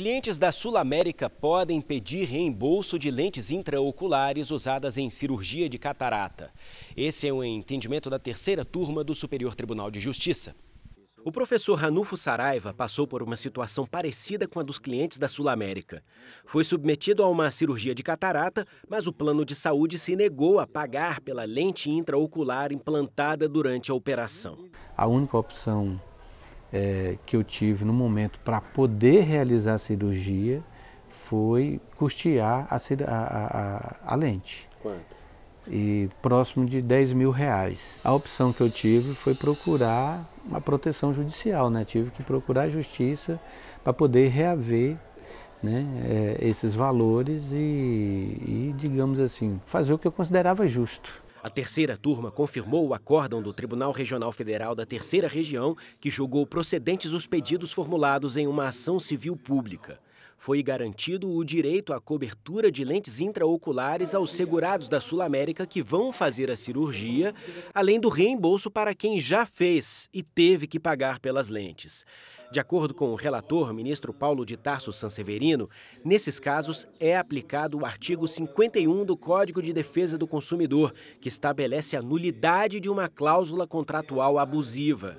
Clientes da Sul América podem pedir reembolso de lentes intraoculares usadas em cirurgia de catarata. Esse é um entendimento da terceira turma do Superior Tribunal de Justiça. O professor Ranulfo Saraiva passou por uma situação parecida com a dos clientes da Sul América. Foi submetido a uma cirurgia de catarata, mas o plano de saúde se negou a pagar pela lente intraocular implantada durante a operação. A única opção é, que eu tive no momento para poder realizar a cirurgia foi custear a, a, a, a lente. Quanto? E próximo de 10 mil reais. A opção que eu tive foi procurar uma proteção judicial, né? Tive que procurar a justiça para poder reaver né, é, esses valores e, e, digamos assim, fazer o que eu considerava justo. A terceira turma confirmou o acórdão do Tribunal Regional Federal da Terceira Região, que julgou procedentes os pedidos formulados em uma ação civil pública foi garantido o direito à cobertura de lentes intraoculares aos segurados da Sul América que vão fazer a cirurgia, além do reembolso para quem já fez e teve que pagar pelas lentes. De acordo com o relator, ministro Paulo de Tarso Sanseverino, nesses casos é aplicado o artigo 51 do Código de Defesa do Consumidor, que estabelece a nulidade de uma cláusula contratual abusiva.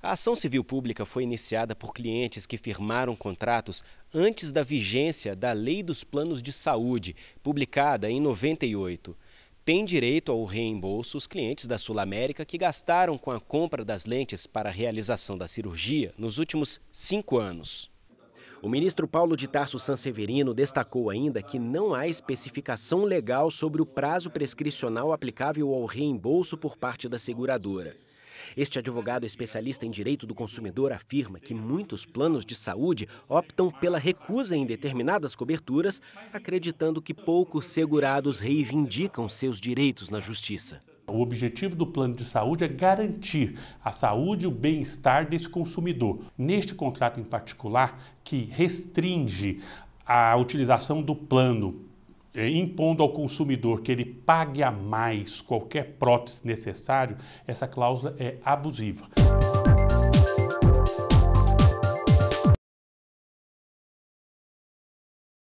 A ação civil pública foi iniciada por clientes que firmaram contratos antes da vigência da Lei dos Planos de Saúde, publicada em 98. Tem direito ao reembolso os clientes da Sul América que gastaram com a compra das lentes para a realização da cirurgia nos últimos cinco anos. O ministro Paulo de Tarso Sanseverino destacou ainda que não há especificação legal sobre o prazo prescricional aplicável ao reembolso por parte da seguradora. Este advogado especialista em direito do consumidor afirma que muitos planos de saúde optam pela recusa em determinadas coberturas, acreditando que poucos segurados reivindicam seus direitos na justiça. O objetivo do plano de saúde é garantir a saúde e o bem-estar desse consumidor. Neste contrato em particular, que restringe a utilização do plano é, impondo ao consumidor que ele pague a mais qualquer prótese necessário, essa cláusula é abusiva.